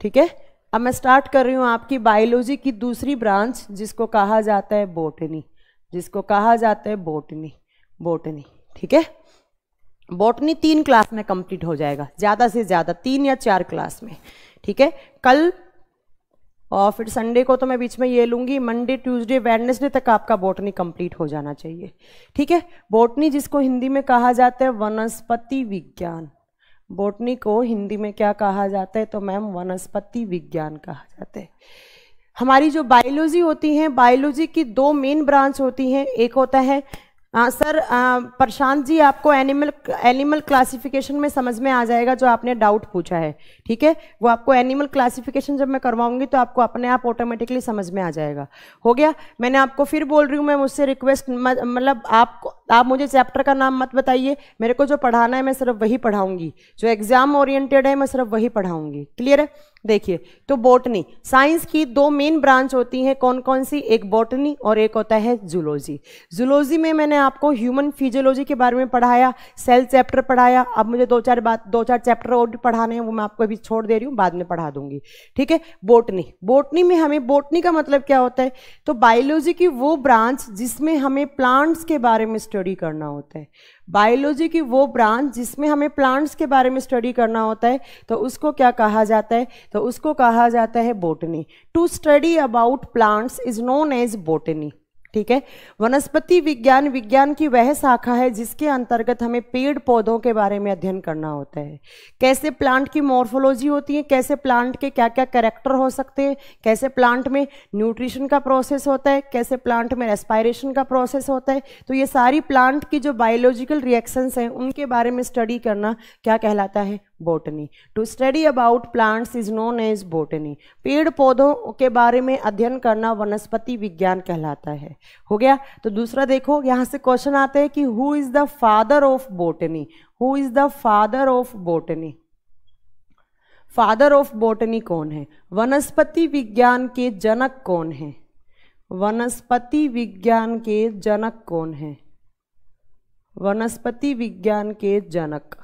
ठीक है अब मैं स्टार्ट कर रही हूँ आपकी बायोलॉजी की दूसरी ब्रांच जिसको कहा जाता है बोटनी जिसको कहा जाता है बोटनी बोटनी ठीक है बोटनी तीन क्लास में कंप्लीट हो जाएगा ज़्यादा से ज़्यादा तीन या चार क्लास में ठीक है कल और फिर संडे को तो मैं बीच में ये लूँगी मंडे ट्यूसडे वेडनेसडे तक आपका बोटनी कंप्लीट हो जाना चाहिए ठीक है बोटनी जिसको हिंदी में कहा जाता है वनस्पति विज्ञान बोटनी को हिंदी में क्या कहा जाता है तो मैम वनस्पति विज्ञान कहा जाता है हमारी जो बायोलॉजी होती है बायोलॉजी की दो मेन ब्रांच होती हैं एक होता है आ, सर प्रशांत जी आपको एनिमल एनिमल क्लासिफिकेशन में समझ में आ जाएगा जो आपने डाउट पूछा है ठीक है वो आपको एनिमल क्लासिफिकेशन जब मैं करवाऊंगी तो आपको अपने आप ऑटोमेटिकली समझ में आ जाएगा हो गया मैंने आपको फिर बोल रही हूँ मैं मुझसे रिक्वेस्ट मतलब आपको आप मुझे चैप्टर का नाम मत बताइए मेरे को जो पढ़ाना है मैं सिर्फ वही पढ़ाऊंगी जो एग्जाम ओरिएंटेड है मैं सिर्फ वही पढ़ाऊंगी क्लियर है देखिए तो बोटनी साइंस की दो मेन ब्रांच होती हैं कौन कौन सी एक बॉटनी और एक होता है जूलॉजी जूलॉजी में मैंने आपको ह्यूमन फिजियोलॉजी के बारे में पढ़ाया सेल चैप्टर पढ़ाया अब मुझे दो चार बात दो चार चैप्टर और भी पढ़ाने हैं वो मैं आपको अभी छोड़ दे रही हूँ बाद में पढ़ा दूंगी ठीक है बोटनी बोटनी में हमें बोटनी का मतलब क्या होता है तो बायोलॉजी की वो ब्रांच जिसमें हमें प्लांट्स के बारे में स्टडी करना होता है बायोलॉजी की वो ब्रांच जिसमें हमें प्लांट्स के बारे में स्टडी करना होता है तो उसको क्या कहा जाता है तो उसको कहा जाता है botany to study about plants is known as botany ठीक है वनस्पति विज्ञान विज्ञान की वह शाखा है जिसके अंतर्गत हमें पेड़ पौधों के बारे में अध्ययन करना होता है कैसे प्लांट की मॉर्फोलॉजी होती है कैसे प्लांट के क्या क्या करेक्टर हो सकते हैं कैसे प्लांट में न्यूट्रिशन का प्रोसेस होता है कैसे प्लांट में रेस्पायरेशन का प्रोसेस होता है तो ये सारी प्लांट की जो बायोलॉजिकल रिएक्शंस हैं उनके बारे में स्टडी करना क्या कहलाता है botany to study about plants is known as botany पेड़ पौधों के बारे में अध्ययन करना वनस्पति विज्ञान कहलाता है हो गया तो दूसरा देखो यहाँ से क्वेश्चन आते हैं कि who is the father of botany who is the father of botany father of botany कौन है वनस्पति विज्ञान के जनक कौन है वनस्पति विज्ञान के जनक कौन है वनस्पति विज्ञान के जनक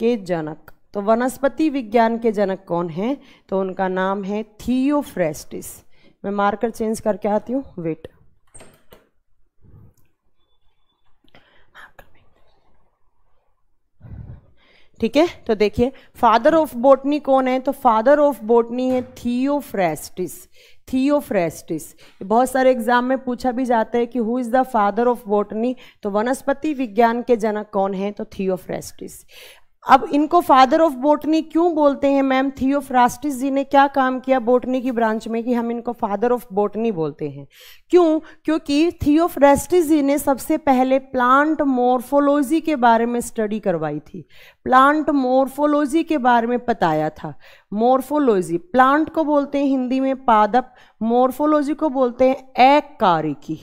के जनक तो वनस्पति विज्ञान के जनक कौन है तो उनका नाम है थियोफ्रेस्टिस मैं मार्कर चेंज करके आती हूँ वेट ठीक है तो देखिए फादर ऑफ बोटनी कौन है तो फादर ऑफ बोटनी है थियोफ्रेस्टिस थियोफ्रेस्टिस बहुत सारे एग्जाम में पूछा भी जाता है कि who is the father of botany तो वनस्पति विज्ञान के जनक कौन है तो थियोफ्रेस्टिस अब इनको फादर ऑफ बोटनी क्यों बोलते हैं मैम थियोफ्रास्टिस जी ने क्या काम किया बोटनी की ब्रांच में कि हम इनको फादर ऑफ बोटनी बोलते हैं क्यों क्योंकि थियोफ्रास्टिस जी ने सबसे पहले प्लांट मोर्फोलॉजी के बारे में स्टडी करवाई थी प्लांट मोर्फोलॉजी के बारे में बताया था मोर्फोलॉजी प्लांट को बोलते हैं हिंदी में पादप मोर्फोलॉजी को बोलते हैं एक कारिकी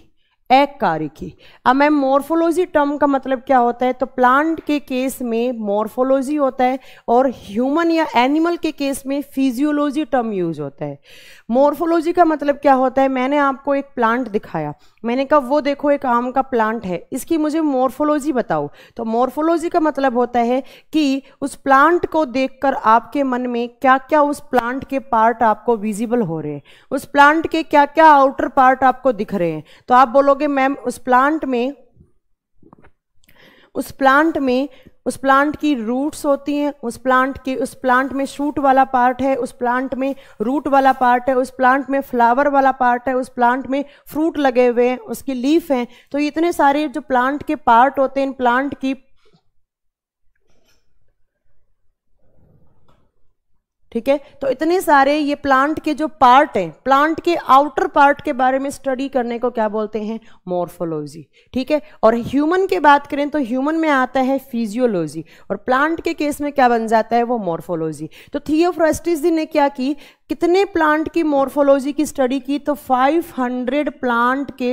एक कार्य की अब मैम मोर्फोलॉजी टर्म का मतलब क्या होता है तो प्लांट के केस में मोर्फोलॉजी होता है और ह्यूमन या एनिमल के केस में फिजियोलॉजी टर्म यूज होता है मोर्फोलॉजी का मतलब क्या होता है मैंने आपको एक प्लांट दिखाया मैंने कहा वो देखो एक आम का प्लांट है इसकी मुझे मोर्फोलॉजी बताओ तो मोर्फोलॉजी का मतलब होता है कि उस प्लांट को देखकर आपके मन में क्या क्या उस प्लांट के पार्ट आपको विजिबल हो रहे हैं उस प्लांट के क्या क्या आउटर पार्ट आपको दिख रहे हैं तो आप बोलोगे मैम उस प्लांट में उस प्लांट में उस प्लांट की रूट्स होती हैं उस प्लांट के उस प्लांट में शूट वाला पार्ट है उस प्लांट में रूट वाला पार्ट है उस प्लांट में फ्लावर वाला पार्ट है उस प्लांट में फ्रूट लगे हुए हैं उसकी लीफ हैं तो इतने सारे जो प्लांट के पार्ट होते हैं इन प्लांट की ठीक है तो इतने सारे ये प्लांट के जो पार्ट हैं प्लांट के आउटर पार्ट के बारे में स्टडी करने को क्या बोलते हैं मोरफोलॉजी ठीक है और ह्यूमन के बात करें तो ह्यूमन में आता है फिजियोलॉजी और प्लांट के केस में क्या बन जाता है वो मोर्फोलॉजी तो थियोफ्रेस्टिस ने क्या की कितने प्लांट की मोरफोलॉजी की स्टडी की तो 500 प्लांट के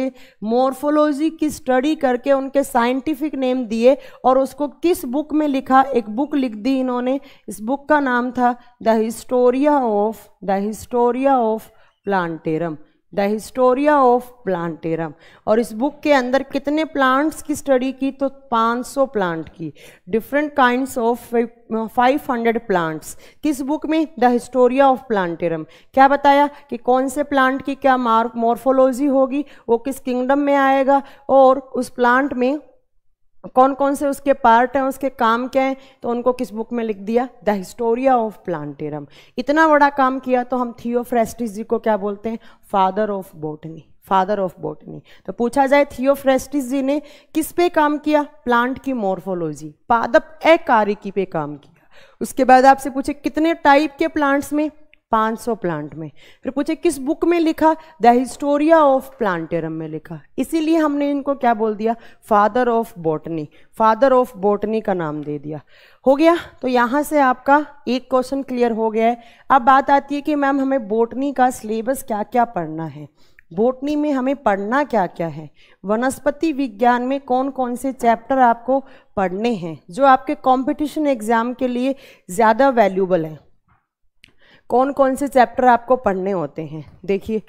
मोर्फोलॉजी की स्टडी करके उनके साइंटिफिक नेम दिए और उसको किस बुक में लिखा एक बुक लिख दी इन्होंने इस बुक का नाम था दिस्ट्री Historia of the Historia of Plantarum the Historia of Plantarum और इस बुक के अंदर कितने प्लांट्स की स्टडी की तो 500 प्लांट की डिफरेंट काइंड्स ऑफ 500 प्लांट्स किस बुक में द हिस्टोरिया ऑफ प्लांटेरम क्या बताया कि कौन से प्लांट की क्या मार्क मॉर्फोलॉजी होगी वो किस किंगडम में आएगा और उस प्लांट में कौन कौन से उसके पार्ट हैं उसके काम क्या हैं तो उनको किस बुक में लिख दिया द हिस्टोरिया ऑफ प्लांटेरम इतना बड़ा काम किया तो हम थियोफ्रेस्टिस जी को क्या बोलते हैं father of botany father of botany तो पूछा जाए थियोफ्रेस्टिस जी ने किस पे काम किया प्लांट की मोर्फोलॉजी पादप एकारिकी पे काम किया उसके बाद आपसे पूछे कितने टाइप के प्लांट्स में 500 प्लांट में फिर पूछे किस बुक में लिखा द हिस्टोरिया ऑफ प्लांटेरम में लिखा इसीलिए हमने इनको क्या बोल दिया father of botany father of botany का नाम दे दिया हो गया तो यहाँ से आपका एक क्वेश्चन क्लियर हो गया है अब बात आती है कि मैम हमें बॉटनी का सिलेबस क्या क्या पढ़ना है बोटनी में हमें पढ़ना क्या क्या है वनस्पति विज्ञान में कौन कौन से चैप्टर आपको पढ़ने हैं जो आपके कंपटीशन एग्ज़ाम के लिए ज़्यादा वैल्यूबल हैं कौन कौन से चैप्टर आपको पढ़ने होते हैं देखिए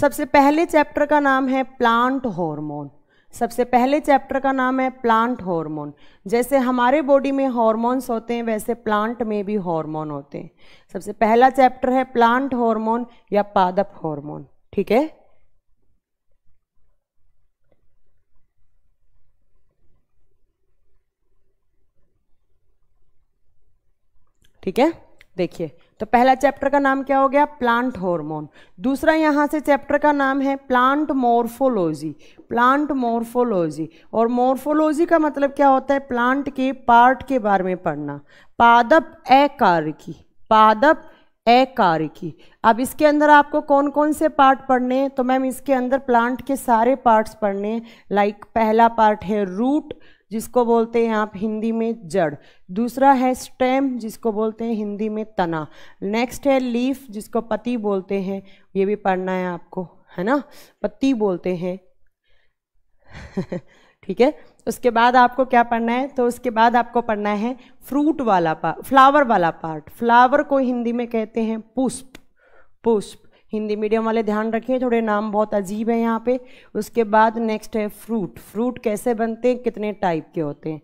सबसे पहले चैप्टर का नाम है प्लांट हार्मोन सबसे पहले चैप्टर का नाम है प्लांट हार्मोन जैसे हमारे बॉडी में हॉर्मोन्स होते हैं वैसे प्लांट में भी हार्मोन होते हैं सबसे पहला चैप्टर है प्लांट हार्मोन या पादप हार्मोन ठीक है ठीक है देखिए तो पहला चैप्टर का नाम क्या हो गया प्लांट हार्मोन दूसरा यहाँ से चैप्टर का नाम है प्लांट मोर्फोलॉजी प्लांट मोर्फोलॉजी और मोर्फोलॉजी का मतलब क्या होता है प्लांट के पार्ट के बारे में पढ़ना पादप ए की पादप ए की अब इसके अंदर आपको कौन कौन से पार्ट पढ़ने हैं तो मैम इसके अंदर प्लांट के सारे पार्ट्स पढ़ने हैं लाइक पहला पार्ट है रूट जिसको बोलते हैं आप हिंदी में जड़ दूसरा है स्टेम जिसको बोलते हैं हिंदी में तना नेक्स्ट है लीफ जिसको पति बोलते हैं ये भी पढ़ना है आपको है ना पत्ती बोलते हैं ठीक है उसके बाद आपको क्या पढ़ना है तो उसके बाद आपको पढ़ना है फ्रूट वाला पार्ट फ्लावर वाला पार्ट फ्लावर को हिंदी में कहते हैं पुष्प पुष्प हिंदी मीडियम वाले ध्यान रखिए थोड़े नाम बहुत अजीब हैं यहाँ पे उसके बाद नेक्स्ट है फ्रूट फ्रूट कैसे बनते हैं कितने टाइप के होते हैं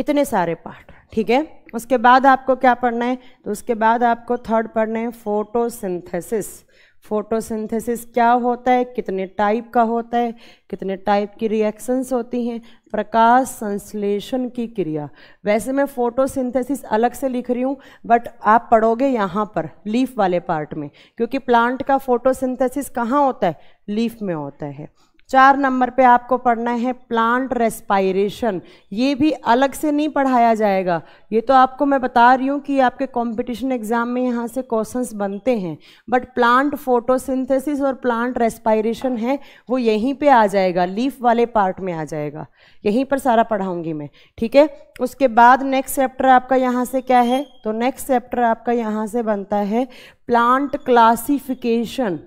इतने सारे पार्ट ठीक है उसके बाद आपको क्या पढ़ना है तो उसके बाद आपको थर्ड पढ़ना है फोटोसिंथेसिस फोटोसिंथेसिस क्या होता है कितने टाइप का होता है कितने टाइप की रिएक्शंस होती हैं प्रकाश संश्लेषण की क्रिया वैसे मैं फोटोसिंथेसिस अलग से लिख रही हूँ बट आप पढ़ोगे यहाँ पर लीफ वाले पार्ट में क्योंकि प्लांट का फोटोसिंथेसिस कहाँ होता है लीफ में होता है चार नंबर पे आपको पढ़ना है प्लांट रेस्पायरेशन ये भी अलग से नहीं पढ़ाया जाएगा ये तो आपको मैं बता रही हूँ कि आपके कंपटीशन एग्जाम में यहाँ से क्वेश्चंस बनते हैं बट प्लांट फोटोसिंथेसिस और प्लांट रेस्पायरेशन है वो यहीं पे आ जाएगा लीफ वाले पार्ट में आ जाएगा यहीं पर सारा पढ़ाऊँगी मैं ठीक है उसके बाद नेक्स्ट चैप्टर आपका यहाँ से क्या है तो नेक्स्ट चैप्टर आपका यहाँ से बनता है प्लांट क्लासीफिकेशन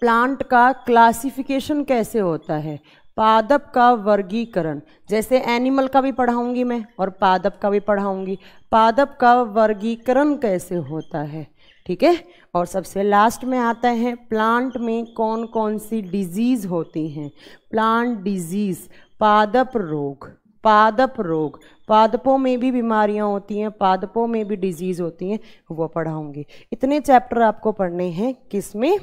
प्लांट का क्लासिफिकेशन कैसे होता है पादप का वर्गीकरण जैसे एनिमल का भी पढ़ाऊंगी मैं और पादप का भी पढ़ाऊंगी पादप का वर्गीकरण कैसे होता है ठीक है और सबसे लास्ट में आता है प्लांट में कौन कौन सी डिजीज़ होती हैं प्लांट डिजीज़ पादप रोग पादप रोग पादपों में भी बीमारियां होती हैं पादपों में भी डिजीज़ होती हैं वो पढ़ाऊंगी इतने चैप्टर आपको पढ़ने हैं किसमें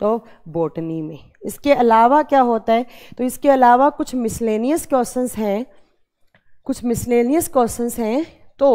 तो बोटनी में इसके अलावा क्या होता है तो इसके अलावा कुछ मिसलेनियस क्वेश्चंस हैं कुछ मिसलेनियस क्वेश्चंस हैं तो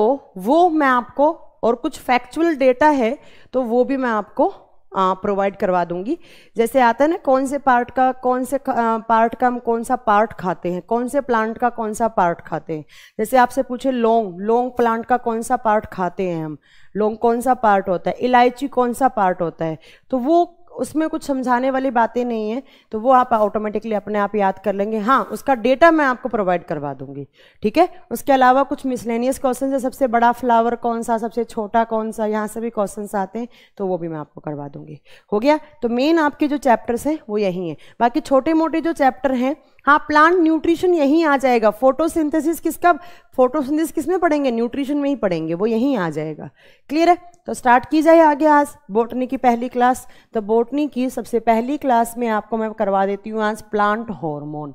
वो मैं आपको और कुछ फैक्चुअल डेटा है तो वो भी मैं आपको प्रोवाइड करवा दूंगी जैसे आता है ना कौन से पार्ट का कौन से पार्ट का हम कौन सा पार्ट खाते हैं कौन से प्लांट का कौन सा पार्ट खाते हैं जैसे आपसे पूछे लोंग लोंग प्लांट का कौन सा पार्ट खाते हैं हम लोंग कौन सा पार्ट होता है इलायची कौन सा पार्ट होता है तो वो उसमें कुछ समझाने वाली बातें नहीं है तो वो आप ऑटोमेटिकली अपने आप याद कर लेंगे हाँ उसका डेटा मैं आपको प्रोवाइड करवा दूंगी ठीक है उसके अलावा कुछ मिसलेनियस क्वेश्चन है सबसे बड़ा फ्लावर कौन सा सबसे छोटा कौन सा यहाँ से भी क्वेश्चन आते हैं तो वो भी मैं आपको करवा दूंगी हो गया तो मेन आपके जो चैप्टर्स हैं वो यही हैं बाकी छोटे मोटे जो चैप्टर हैं हाँ प्लांट न्यूट्रिशन यहीं आ जाएगा फोटोसिंथेसिस किसका फोटोसिंथेसिस किस में पढ़ेंगे न्यूट्रिशन में ही पढ़ेंगे वो यहीं आ जाएगा क्लियर है तो स्टार्ट की जाए आगे आज बोटनी की पहली क्लास तो बोटनी की सबसे पहली क्लास में आपको मैं करवा देती हूँ आज प्लांट हॉर्मोन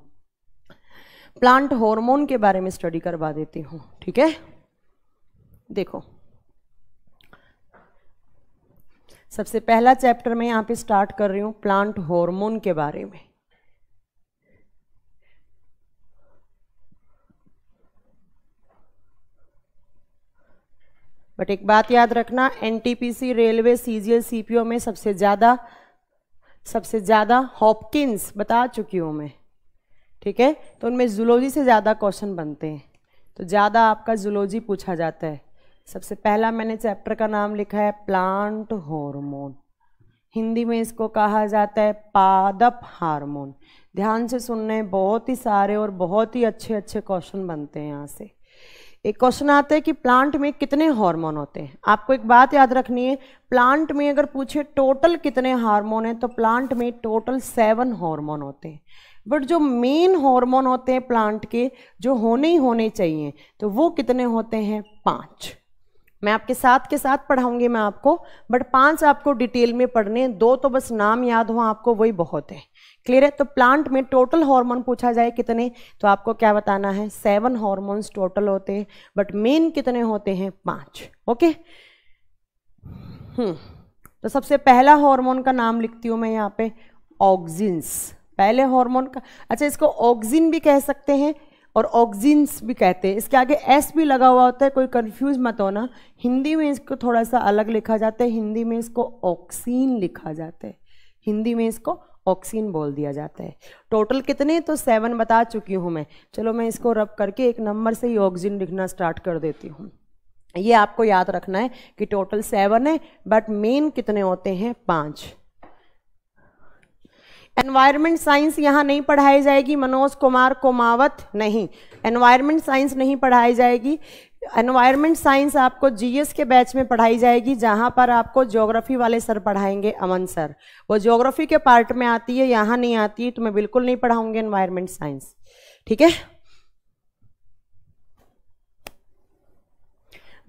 प्लांट हॉर्मोन के बारे में स्टडी करवा देती हूँ ठीक है देखो सबसे पहला चैप्टर मैं यहाँ पे स्टार्ट कर रही हूँ प्लांट हॉर्मोन के बारे में बट एक बात याद रखना एनटीपीसी रेलवे सीजीएल सीपीओ में सबसे ज़्यादा सबसे ज़्यादा हॉपकिंस बता चुकी हूँ मैं ठीक है तो उनमें जुलोजी से ज़्यादा क्वेश्चन बनते हैं तो ज़्यादा आपका जुलोजी पूछा जाता है सबसे पहला मैंने चैप्टर का नाम लिखा है प्लांट हॉर्मोन हिंदी में इसको कहा जाता है पादप हार्मोन ध्यान से सुनने बहुत ही सारे और बहुत ही अच्छे अच्छे क्वेश्चन बनते हैं यहाँ से एक क्वेश्चन आता है कि प्लांट में कितने हार्मोन होते हैं आपको एक बात याद रखनी है प्लांट में अगर पूछे टोटल कितने हार्मोन हैं तो प्लांट में टोटल सेवन हार्मोन होते हैं बट जो मेन हार्मोन होते हैं प्लांट के जो होने ही होने चाहिए तो वो कितने होते हैं पाँच मैं आपके साथ के साथ पढ़ाऊंगी मैं आपको बट पांच आपको डिटेल में पढ़ने दो तो बस नाम याद हो आपको वही बहुत है क्लियर है तो प्लांट में टोटल हार्मोन पूछा जाए कितने तो आपको क्या बताना है सेवन हार्मोन्स टोटल होते हैं बट मेन कितने होते हैं पांच ओके हम्म hmm. तो सबसे पहला हार्मोन का नाम लिखती हूँ मैं यहाँ पे ऑक्जिन्स पहले हार्मोन का अच्छा इसको ऑक्जिन भी कह सकते हैं और ऑक्जिन्स भी कहते हैं इसके आगे एस भी लगा हुआ होता है कोई कंफ्यूज मत होना हिंदी में इसको थोड़ा सा अलग लिखा जाता है हिंदी में इसको ऑक्सीन लिखा जाता है हिंदी में इसको ऑक्सीन बोल दिया जाता है टोटल कितने तो सेवन बता चुकी हूँ मैं चलो मैं इसको रब करके एक नंबर से ही ऑक्सीन लिखना स्टार्ट कर देती हूँ ये आपको याद रखना है कि टोटल सेवन है बट मेन कितने होते हैं पाँच एनवायरमेंट साइंस यहाँ नहीं पढ़ाई जाएगी मनोज कुमार कुमावत नहीं एनवायरमेंट साइंस नहीं पढ़ाई जाएगी एनवायरमेंट साइंस आपको जीएस के बैच में पढ़ाई जाएगी जहाँ पर आपको ज्योग्राफी वाले सर पढ़ाएंगे अमन सर वो ज्योग्राफी के पार्ट में आती है यहाँ नहीं आती है तो मैं बिल्कुल नहीं पढ़ाऊंगी एनवायरमेंट साइंस ठीक है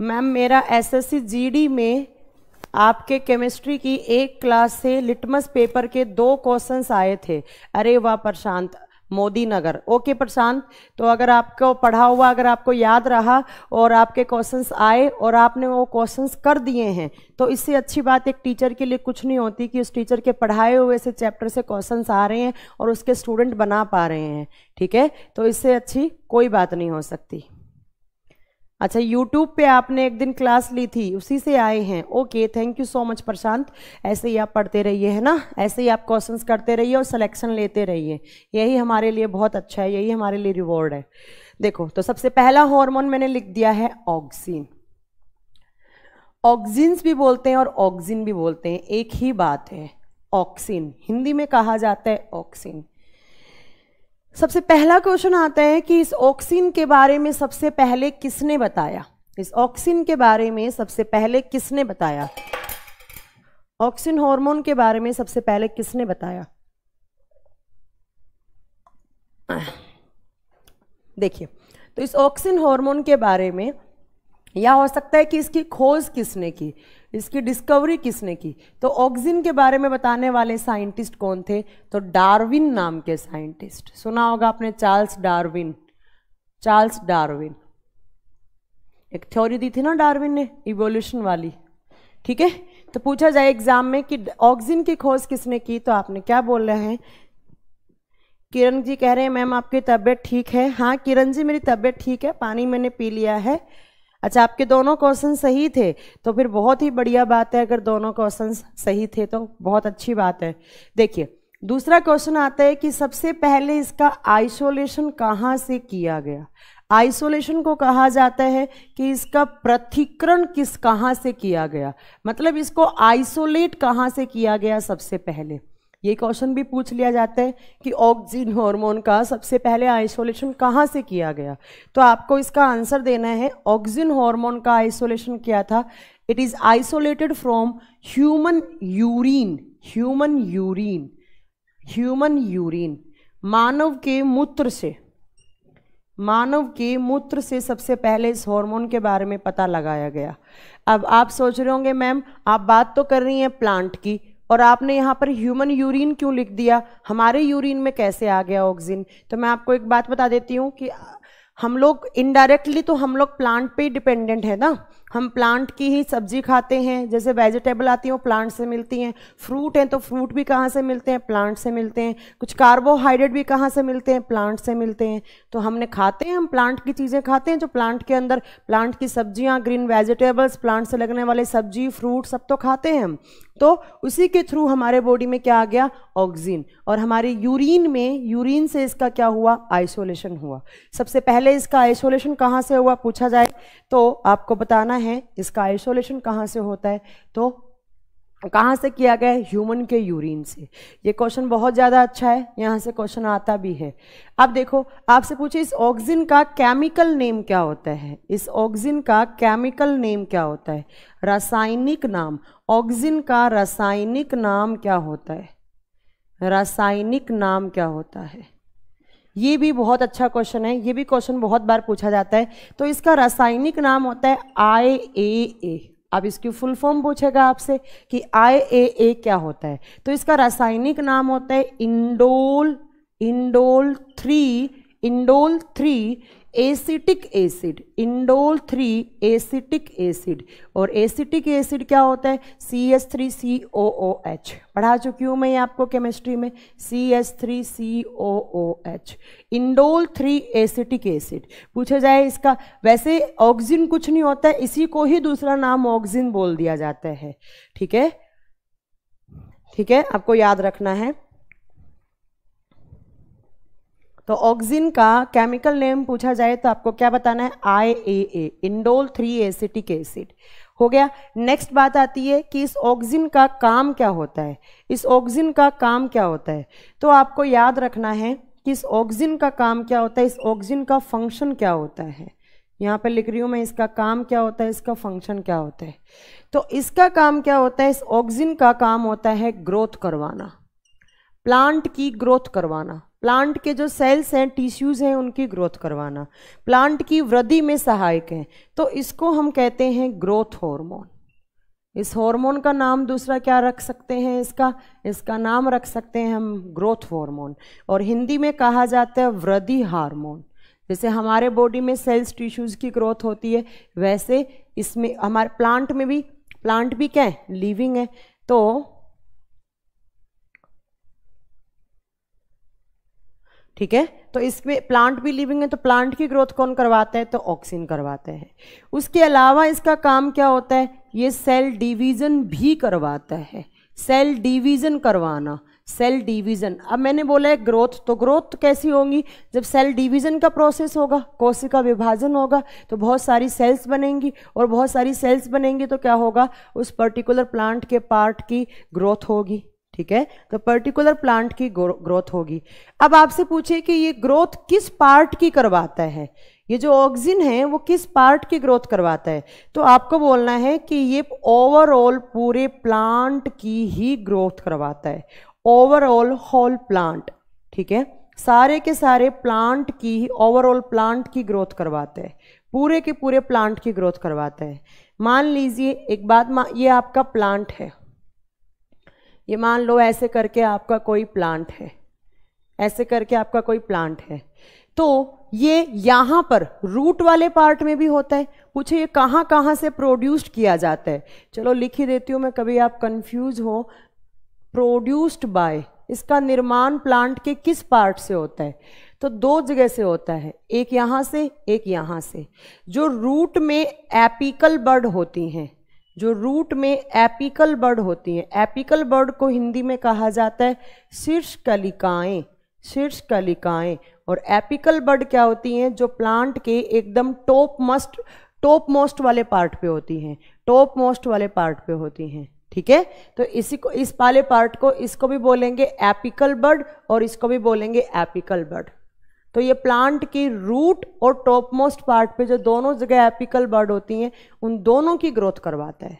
मैम मेरा एसएससी जीडी में आपके केमिस्ट्री की एक क्लास से लिटमस पेपर के दो क्वेश्चंस आए थे अरे वाह प्रशांत मोदी नगर ओके प्रशांत तो अगर आपको पढ़ा हुआ अगर आपको याद रहा और आपके क्वेश्चंस आए और आपने वो क्वेश्चंस कर दिए हैं तो इससे अच्छी बात एक टीचर के लिए कुछ नहीं होती कि उस टीचर के पढ़ाए हुए से चैप्टर से क्वेश्चंस आ रहे हैं और उसके स्टूडेंट बना पा रहे हैं ठीक है तो इससे अच्छी कोई बात नहीं हो सकती अच्छा यूट्यूब पे आपने एक दिन क्लास ली थी उसी से आए हैं okay thank you so much Prashant ऐसे ही आप पढ़ते रहिए है ना ऐसे ही आप क्वेश्चंस करते रहिए और सिलेक्शन लेते रहिए यही हमारे लिए बहुत अच्छा है यही हमारे लिए रिवॉर्ड है देखो तो सबसे पहला हार्मोन मैंने लिख दिया है ऑक्सीन ऑक्जीन्स भी बोलते हैं और ऑक्जीन भी बोलते हैं एक ही बात है ऑक्सीन हिंदी में कहा जाता है ऑक्सीन सबसे पहला क्वेश्चन आता है कि इस ऑक्सीन के बारे में सबसे पहले किसने बताया इस ऑक्सीन के बारे में सबसे पहले किसने बताया ऑक्सीन हार्मोन के बारे में सबसे पहले किसने बताया देखिए तो इस ऑक्सीन हार्मोन के बारे में या हो सकता है कि इसकी खोज किसने की इसकी डिस्कवरी किसने की तो ऑक्सिन के बारे में बताने वाले साइंटिस्ट कौन थे तो डार्विन नाम के साइंटिस्ट सुना होगा आपने चार्ल्स डार्विन चार्ल्स डार्विन एक थ्योरी दी थी ना डार्विन ने इवोल्यूशन वाली ठीक है तो पूछा जाए एग्जाम में कि ऑक्सीजन की खोज किसने की तो आपने क्या बोल रहे हैं किरण जी कह रहे हैं मैम आपकी तबीयत ठीक है हाँ किरण जी मेरी तबीयत ठीक है पानी मैंने पी लिया है अच्छा आपके दोनों क्वेश्चन सही थे तो फिर बहुत ही बढ़िया बात है अगर दोनों क्वेश्चन सही थे तो बहुत अच्छी बात है देखिए दूसरा क्वेश्चन आता है कि सबसे पहले इसका आइसोलेशन कहाँ से किया गया आइसोलेशन को कहा जाता है कि इसका प्रतिकरण किस कहाँ से किया गया मतलब इसको आइसोलेट कहाँ से किया गया सबसे पहले ये क्वेश्चन भी पूछ लिया जाता है कि ऑक्सीजन हार्मोन का सबसे पहले आइसोलेशन कहाँ से किया गया तो आपको इसका आंसर देना है ऑक्सीजन हार्मोन का आइसोलेशन किया था it is isolated from human urine human urine human urine मानव के मूत्र से मानव के मूत्र से सबसे पहले इस हार्मोन के बारे में पता लगाया गया अब आप सोच रहे होंगे मैम आप बात तो कर रही हैं प्लांट की और आपने यहाँ पर ह्यूमन यूरिन क्यों लिख दिया हमारे यूरिन में कैसे आ गया ऑक्सीजन तो मैं आपको एक बात बता देती हूँ कि हम लोग इनडायरेक्टली तो हम लोग प्लांट पे डिपेंडेंट है ना हम प्लांट की ही सब्जी खाते हैं जैसे वेजिटेबल आती हैं वो प्लांट से मिलती हैं फ्रूट हैं तो फ्रूट भी कहाँ से मिलते हैं प्लांट से मिलते हैं कुछ कार्बोहाइड्रेट भी कहाँ से मिलते हैं प्लांट से मिलते हैं तो हमने खाते हैं हम प्लांट की चीज़ें खाते हैं जो प्लांट के अंदर प्लांट की सब्जियाँ ग्रीन वेजिटेबल्स प्लांट से लगने वाले सब्जी फ्रूट सब तो खाते हैं हम तो उसी के थ्रू हमारे बॉडी में क्या आ गया ऑक्सीजन और हमारे यूरिन में यूरिन से इसका क्या हुआ आइसोलेशन हुआ सबसे पहले इसका आइसोलेशन कहाँ से हुआ पूछा जाए तो आपको बताना है इसका आइसोलेशन कहाँ से होता है तो कहाँ से किया गया है ह्यूमन के यूरिन से ये क्वेश्चन बहुत ज़्यादा अच्छा है यहाँ से क्वेश्चन आता भी है अब देखो आपसे पूछे इस ऑक्सीजन का केमिकल नेम क्या होता है इस ऑक्सीजन का केमिकल नेम क्या होता है रासायनिक नाम ऑक्सीजन का रासायनिक नाम क्या होता है रासायनिक नाम क्या होता है ये भी बहुत अच्छा क्वेश्चन है ये भी क्वेश्चन बहुत बार पूछा जाता है तो इसका रासायनिक नाम होता है आई ए ए अब इसकी फुल फॉर्म पूछेगा आपसे कि आई ए ए क्या होता है तो इसका रासायनिक नाम होता है indole indole three indole three acetic acid indole three acetic acid और एसिटिक एसिड क्या होता है C S three C O O H पढ़ा चुकी हूँ मैं आपको केमिस्ट्री में C S three C O O H indole three acetic acid पूछा जाए इसका वैसे ऑक्सीजन कुछ नहीं होता है इसी को ही दूसरा नाम ऑक्सीजन बोल दिया जाता है ठीक है ठीक है आपको याद रखना है तो ऑक्सिन का केमिकल नेम पूछा जाए तो आपको क्या बताना है I A A indole three acetic acid हो गया नेक्स्ट बात आती है कि इस ऑक्सिन का काम क्या होता है इस ऑक्सिन का काम क्या होता है तो आपको याद रखना है कि इस ऑक्सिन का काम क्या होता है इस ऑक्सिन का फंक्शन क्या होता है यहाँ पर लिख रही हूँ मैं इसका काम क्या होता है इसका फंक्शन क्या होता है तो इसका काम क्या होता है इस ऑक्सिन का काम होता है ग्रोथ करवाना प्लांट की ग्रोथ करवाना प्लांट के जो सेल्स हैं टिश्यूज़ हैं उनकी ग्रोथ करवाना प्लांट की वृद्धि में सहायक हैं तो इसको हम कहते हैं ग्रोथ हार्मोन इस हार्मोन का नाम दूसरा क्या रख सकते हैं इसका इसका नाम रख सकते हैं हम ग्रोथ हार्मोन और हिंदी में कहा जाता है वृद्धि हार्मोन जैसे हमारे बॉडी में सेल्स टिश्यूज़ की ग्रोथ होती है वैसे इसमें हमारे प्लांट में भी प्लांट भी क्या है लिविंग है तो ठीक है तो इसमें प्लांट भी लिविंग है तो प्लांट की ग्रोथ कौन करवाता है तो ऑक्सीन करवाते हैं उसके अलावा इसका काम क्या होता है ये सेल डिवीज़न भी करवाता है सेल डिवीज़न करवाना सेल डिवीज़न अब मैंने बोला है ग्रोथ तो ग्रोथ कैसी होगी जब सेल डिवीज़न का प्रोसेस होगा कोशिका विभाजन होगा तो बहुत सारी सेल्स बनेंगी और बहुत सारी सेल्स बनेंगी तो क्या होगा उस पर्टिकुलर प्लांट के पार्ट की ग्रोथ होगी ठीक है तो पर्टिकुलर प्लांट की ग्रोथ होगी अब आपसे पूछे कि ये ग्रोथ किस पार्ट की करवाता है ये जो ऑक्सिन है वो किस पार्ट की ग्रोथ करवाता है तो आपको बोलना है कि ये ओवरऑल पूरे प्लांट की ही ग्रोथ करवाता है ओवरऑल होल प्लांट ठीक है सारे के सारे प्लांट की ही ओवरऑल प्लांट की ग्रोथ करवाता है पूरे के पूरे प्लांट की ग्रोथ करवाता है मान लीजिए एक बात ये आपका प्लांट है ये मान लो ऐसे करके आपका कोई प्लांट है ऐसे करके आपका कोई प्लांट है तो ये यहाँ पर रूट वाले पार्ट में भी होता है पूछे ये कहाँ कहाँ से प्रोड्यूस्ड किया जाता है चलो लिख ही देती हूँ मैं कभी आप कंफ्यूज हो प्रोड्यूस्ड बाय इसका निर्माण प्लांट के किस पार्ट से होता है तो दो जगह से होता है एक यहाँ से एक यहाँ से जो रूट में एपिकल बर्ड होती हैं जो रूट में एपिकल बर्ड होती हैं एपिकल बर्ड को हिंदी में कहा जाता है शीर्ष कलिकाएँ शीर्ष कलिकाएँ और एपिकल बर्ड क्या होती हैं जो प्लांट के एकदम टॉप मस्ट टॉप मोस्ट वाले पार्ट पे होती हैं टॉप मोस्ट वाले पार्ट पे होती हैं ठीक है तो इसी को इस वाले पार्ट को इसको भी बोलेंगे एपिकल बर्ड और इसको भी बोलेंगे एपिकल बर्ड तो ये प्लांट की रूट और टॉप मोस्ट पार्ट पे जो दोनों जगह एपिकल बर्ड होती हैं उन दोनों की ग्रोथ करवाता है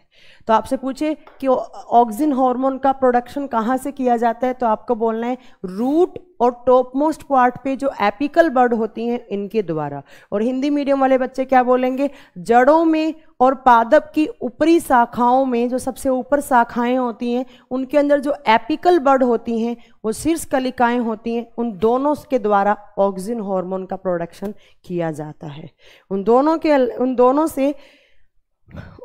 तो आपसे पूछे कि ऑक्सिन हार्मोन का प्रोडक्शन कहाँ से किया जाता है तो आपको बोलना है रूट और टॉप मोस्ट पार्ट पे जो एपिकल बर्ड होती हैं इनके द्वारा और हिंदी मीडियम वाले बच्चे क्या बोलेंगे जड़ों में और पादप की ऊपरी शाखाओं में जो सबसे ऊपर शाखाएं होती हैं उनके अंदर जो एपिकल बर्ड होती हैं वो शीर्ष कलिकाएं होती हैं उन दोनों के द्वारा ऑक्सीजन हॉर्मोन का प्रोडक्शन किया जाता है उन दोनों के उन दोनों से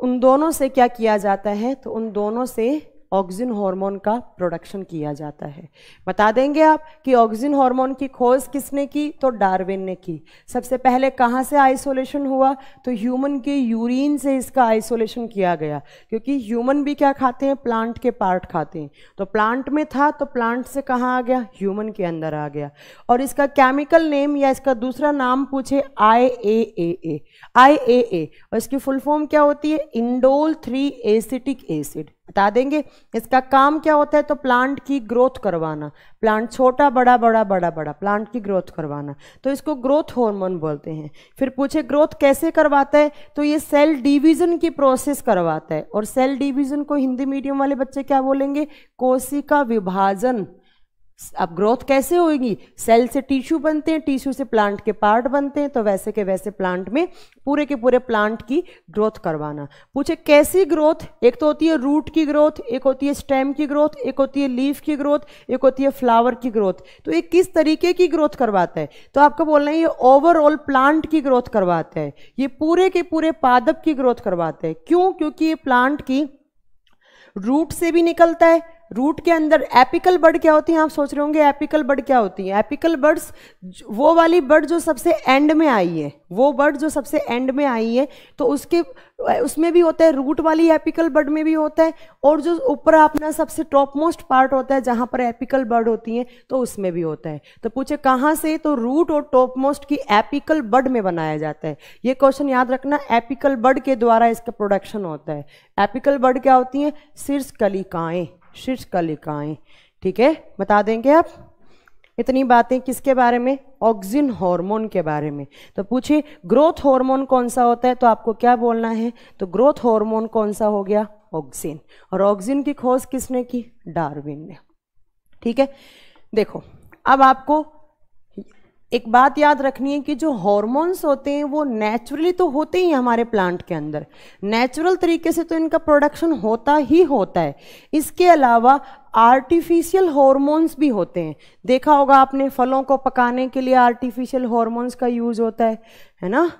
उन दोनों से क्या किया जाता है तो उन दोनों से ऑक्सीजन हार्मोन का प्रोडक्शन किया जाता है बता देंगे आप कि ऑक्सीजन हार्मोन की खोज किसने की तो डार्विन ने की सबसे पहले कहाँ से आइसोलेशन हुआ तो ह्यूमन के यूरिन से इसका आइसोलेशन किया गया क्योंकि ह्यूमन भी क्या खाते हैं प्लांट के पार्ट खाते हैं तो प्लांट में था तो प्लांट से कहाँ आ गया ह्यूमन के अंदर आ गया और इसका केमिकल नेम या इसका दूसरा नाम पूछे आई A A A I A ए और इसकी फुल फॉर्म क्या होती है इंडोल थ्री एसिटिक एसिड बता देंगे इसका काम क्या होता है तो प्लांट की ग्रोथ करवाना प्लांट छोटा बड़ा बड़ा बड़ा बड़ा प्लांट की ग्रोथ करवाना तो इसको ग्रोथ हार्मोन बोलते हैं फिर पूछे ग्रोथ कैसे करवाता है तो ये सेल डिवीज़न की प्रोसेस करवाता है और सेल डिवीज़न को हिंदी मीडियम वाले बच्चे क्या बोलेंगे कोशिका विभाजन अब ग्रोथ कैसे होगी सेल से टिश्यू बनते हैं टिश्यू से प्लांट के पार्ट बनते हैं तो वैसे के वैसे प्लांट में पूरे के पूरे प्लांट की ग्रोथ करवाना पूछे कैसी ग्रोथ एक तो होती है रूट की ग्रोथ एक होती है स्टेम की ग्रोथ एक होती है लीफ की ग्रोथ एक होती है फ्लावर की ग्रोथ तो ये किस तरीके की ग्रोथ करवाता है तो आपको बोलना है ये ओवरऑल प्लांट की ग्रोथ करवाता है ये पूरे के पूरे पादप की ग्रोथ करवाता है क्यों क्योंकि ये प्लांट की रूट से भी निकलता है रूट के अंदर एपिकल बर्ड क्या होती हैं आप सोच रहे होंगे एपिकल बर्ड क्या होती है एपिकल बर्ड्स वो वाली बर्ड जो सबसे एंड में आई है वो बर्ड जो सबसे एंड में आई है तो उसके उसमें भी होता है रूट वाली एपिकल बर्ड में भी होता है और जो ऊपर अपना सबसे टॉप मोस्ट पार्ट होता है जहाँ पर एपिकल बर्ड होती हैं तो उसमें भी होता है तो पूछे कहाँ से तो रूट और टॉप मोस्ट की एपिकल बर्ड में बनाया जाता है ये क्वेश्चन याद रखना एपिकल बर्ड के द्वारा इसका प्रोडक्शन होता है एपिकल बर्ड क्या होती हैं शीर्ष कलिकाएँ शीर्ष कलिकाएं ठीक है बता देंगे आप इतनी बातें किसके बारे में ऑक्सिन हार्मोन के बारे में तो पूछिए ग्रोथ हार्मोन कौन सा होता है तो आपको क्या बोलना है तो ग्रोथ हार्मोन कौन सा हो गया ऑक्सिन और ऑक्सिन की खोज किसने की डार्विन ने ठीक है देखो अब आपको एक बात याद रखनी है कि जो हॉर्मोन्स होते हैं वो नेचुरली तो होते ही हमारे प्लांट के अंदर नेचुरल तरीके से तो इनका प्रोडक्शन होता ही होता है इसके अलावा आर्टिफिशियल हॉर्मोन्स भी होते हैं देखा होगा आपने फलों को पकाने के लिए आर्टिफिशियल हॉर्मोन्स का यूज होता है है ना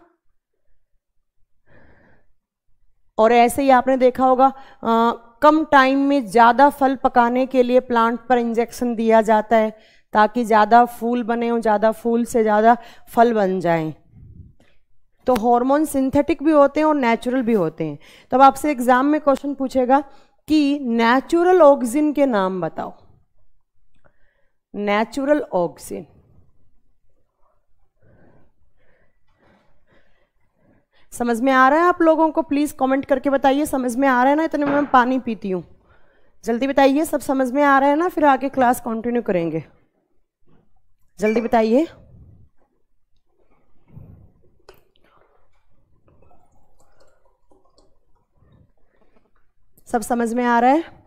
और ऐसे ही आपने देखा होगा आ, कम टाइम में ज़्यादा फल पकाने के लिए प्लांट पर इंजेक्शन दिया जाता है ताकि ज़्यादा फूल बने हों ज़्यादा फूल से ज़्यादा फल बन जाएं तो हार्मोन सिंथेटिक भी होते हैं और नेचुरल भी होते हैं तब तो आपसे एग्ज़ाम में क्वेश्चन पूछेगा कि नेचुरल ऑक्सिन के नाम बताओ नेचुरल ऑक्सिन समझ में आ रहा है आप लोगों को प्लीज़ कमेंट करके बताइए समझ में आ रहा है ना इतने में मैं पानी पीती हूँ जल्दी बताइए सब समझ में आ रहा है ना फिर आगे क्लास कंटिन्यू करेंगे जल्दी बताइए सब समझ में आ रहा है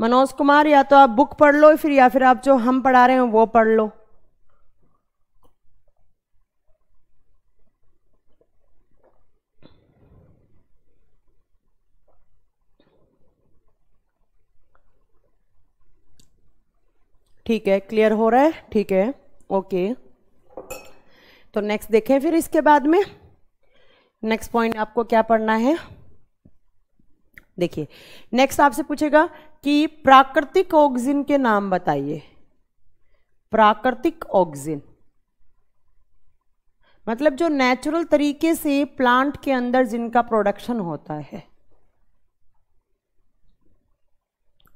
मनोज कुमार या तो आप बुक पढ़ लो फिर या फिर आप जो हम पढ़ा रहे हैं वो पढ़ लो ठीक है क्लियर हो रहा है ठीक है ओके तो नेक्स्ट देखें फिर इसके बाद में नेक्स्ट पॉइंट आपको क्या पढ़ना है देखिए नेक्स्ट आपसे पूछेगा कि प्राकृतिक ऑक्सीजन के नाम बताइए प्राकृतिक ऑक्सीजन मतलब जो नेचुरल तरीके से प्लांट के अंदर जिनका प्रोडक्शन होता है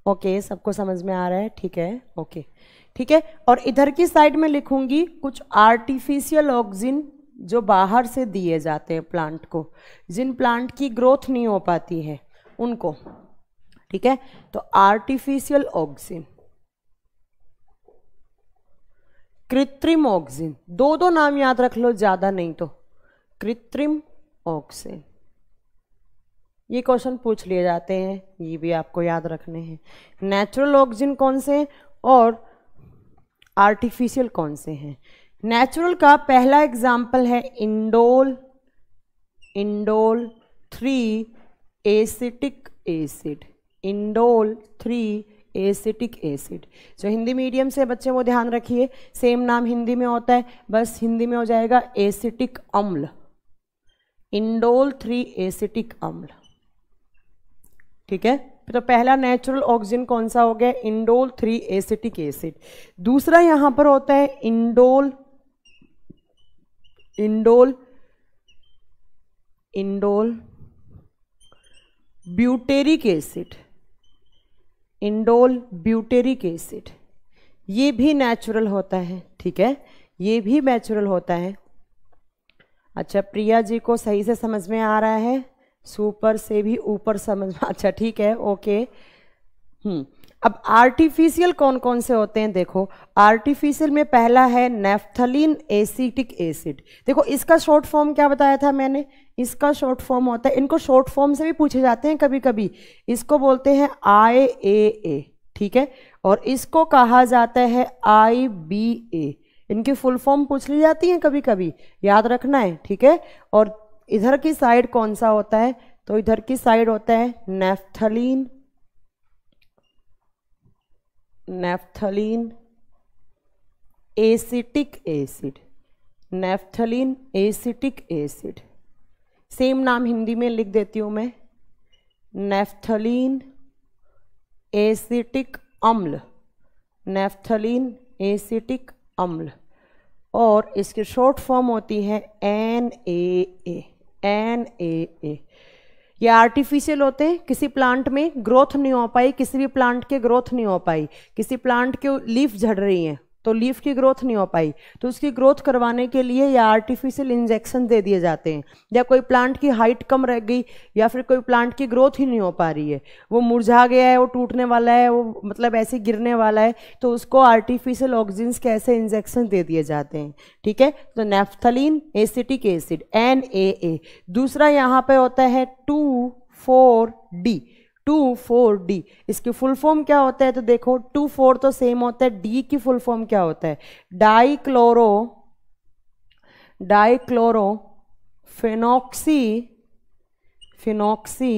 ओके सबको समझ में आ रहा है ठीक है ओके ठीक है और इधर की साइड में लिखूंगी कुछ आर्टिफिशियल ऑक्सीजन जो बाहर से दिए जाते हैं प्लांट को जिन प्लांट की ग्रोथ नहीं हो पाती है उनको ठीक है तो आर्टिफिशियल ऑक्सीजन कृत्रिम ऑक्सीजन दो दो नाम याद रख लो ज्यादा नहीं तो कृत्रिम ऑक्सीजन ये क्वेश्चन पूछ लिए जाते हैं ये भी आपको याद रखने हैं नेचुरल ऑक्सीजन कौन से हैं और आर्टिफिशियल कौन से हैं नेचुरल का पहला एग्जाम्पल है indole indole three acetic acid indole three acetic acid जो हिंदी मीडियम से बच्चे वो ध्यान रखिए सेम नाम हिंदी में होता है बस हिंदी में हो जाएगा एसिटिक अम्ल इंडोल थ्री एसिटिक अम्ल ठीक है तो पहला नेचुरल ऑक्सीजन कौन सा हो गया इंडोल थ्री एसिटिक एसिड दूसरा यहां पर होता है indole indole indole butyric acid indole butyric acid ये भी नेचुरल होता है ठीक है ये भी नेचुरल होता है अच्छा प्रिया जी को सही से समझ में आ रहा है सुपर से भी ऊपर समझ अच्छा ठीक है ओके हम्म अब आर्टिफिशियल कौन कौन से होते हैं देखो आर्टिफिशियल में पहला है नेफ्थलिन एसिटिक एसिड देखो इसका शॉर्ट फॉर्म क्या बताया था मैंने इसका शॉर्ट फॉर्म होता है इनको शॉर्ट फॉर्म से भी पूछे जाते हैं कभी कभी इसको बोलते हैं आई ए ए ठीक है और इसको कहा जाता है आई बी ए इनकी फुल फॉर्म पूछ ली जाती है कभी कभी याद रखना है ठीक है और इधर की साइड कौन सा होता है तो इधर की साइड होता है naphthalene naphthalene acetic acid naphthalene acetic acid same नाम हिंदी में लिख देती हूँ मैं नेफ्थलीन एसिटिक अम्ल नेफ्थलीन एसिटिक अम्ल और इसकी शॉर्ट फॉर्म होती है N A A N A ए ये आर्टिफिशियल होते हैं किसी प्लांट में ग्रोथ नहीं हो पाई किसी भी प्लांट के ग्रोथ नहीं हो पाई किसी प्लांट के लीफ झड़ रही हैं तो लीफ की ग्रोथ नहीं हो पाई तो उसकी ग्रोथ करवाने के लिए या आर्टिफिशियल इंजेक्शन दे दिए जाते हैं या कोई प्लांट की हाइट कम रह गई या फिर कोई प्लांट की ग्रोथ ही नहीं हो पा रही है वो मुरझा गया है वो टूटने वाला है वो मतलब ऐसे गिरने वाला है तो उसको आर्टिफिशियल ऑक्सीजन्स के ऐसे इंजेक्शन दे दिए जाते हैं ठीक है तो naphthalene acetic acid N A A दूसरा यहाँ पर होता है two four D two four D इसकी फुल फॉर्म क्या होता है तो देखो टू फोर तो सेम होता है डी की फुल फॉर्म क्या होता है dichloro dichloro phenoxy phenoxy